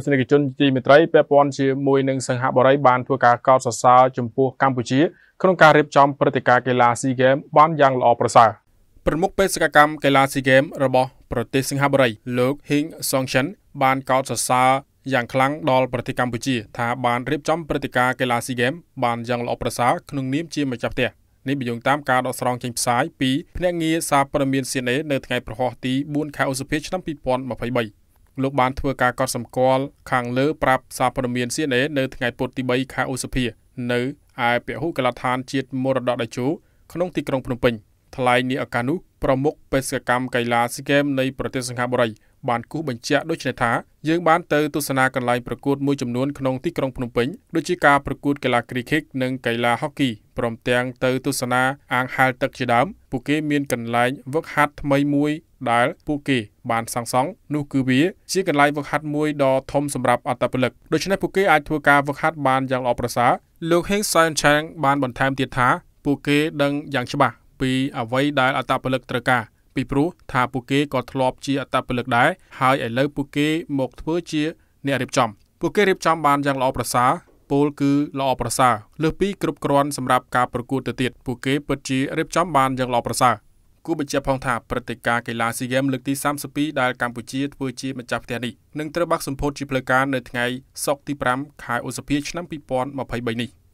ស្សនិកជនទីមេត្រីពាក់ព័ន្ធជាមួយនឹងសង្ហបុរី បានធ្វើការកោតសរសើរចំពោះកម្ពុជាក្នុងការរៀបចំព្រឹត្តិការណ៍កីឡា SEA Games បានយ៉ាងល្អប្រសើរប្រមុខបេសកកម្មកីឡា SEA Games របស់ប្រទេសសង្ហបុរីលោក Hing Songchen បានកោតសរសើរយ៉ាងខ្លាំងដល់ប្រទេសកម្ពុជាថាបានរៀបចំព្រឹត្តិការណ៍កីឡា SEA Games បានយ៉ាងល្អប្រសើរក្នុងនាមជាម្ចាស់ផ្ទះនេះបញ្យងតាមការដកស្រង់ចេញផ្សាយពីភ្នាក់ងារសារព័ត៌មាន CNN នៅថ្ងៃប្រហោះទី4ខែឧសភាឆ្នាំ2023លោកបានធ្វើការកត់សម្គាល់ខាងលើប្រាប់សារព័ត៌មាន CNN នៅថ្ងៃពុធទី3ខែឧសភានៅឯពហុកីឡដ្ឋានជាតិមរតកតេជោក្នុងទីក្រុងភ្នំពេញថ្លែងនេះឱកាសនោះប្រមុខបេសកកម្មកីឡាស៊ីហ្គេមនៃប្រទេសសិង្ហបុរីបានគូសបញ្ជាក់ដូចនេះថាយើងបានទៅទស្សនាកន្លែងប្រកួតមួយចំនួនក្នុងទីក្រុងភ្នំពេញដូចជាការប្រកួតកីឡាគ្រីខិកនិងកីឡាហុកគីព្រមទាំងទៅទស្សនាអាងហែលទឹកជាដើមពួកគេ មានកន្លែងវឹកហាត់ថ្មីមួយដែលពួកគេបានសាងសង់នោះគឺវាជាកន្លែងហ្វឹកហាត់មួយដ៏ធំសម្រាប់អត្តពលិកដូច្នេះពួកគេអាចធ្វើការហ្វឹកហាត់បានយ៉ាងល្អប្រសើរលោក Heng Sain Chang បានបន្ថែមទៀតថាពួកគេដឹងយ៉ាងច្បាស់ពីអ្វីដែលអត្តពលិកត្រូវការពីព្រោះថាពួកគេក៏ធ្លាប់ជាអត្តពលិកដែរហើយឥឡូវពួកគេមកធ្វើជាអ្នករៀបចំ ពួកគេរៀបចំបានយ៉ាងល្អប្រសើរពលគឺល្អប្រសើរលើសពីគ្រប់គ្រាន់សម្រាប់ការប្រកួតទៅទៀតពួកគេពិតជារៀបចំបានយ៉ាងល្អប្រសើរគួរបញ្ជាក់ផងថាព្រឹត្តិការណ៍កីឡាស៊ីហ្គេមលើកទី32ដែលកម្ពុជាធ្វើជាម្ចាស់ផ្ទះនេះនឹងត្រូវបាក់សម្ពោធជាផ្លូវការនៅថ្ងៃសុក្រទី5ខែឧសភាឆ្នាំ2023នេះ។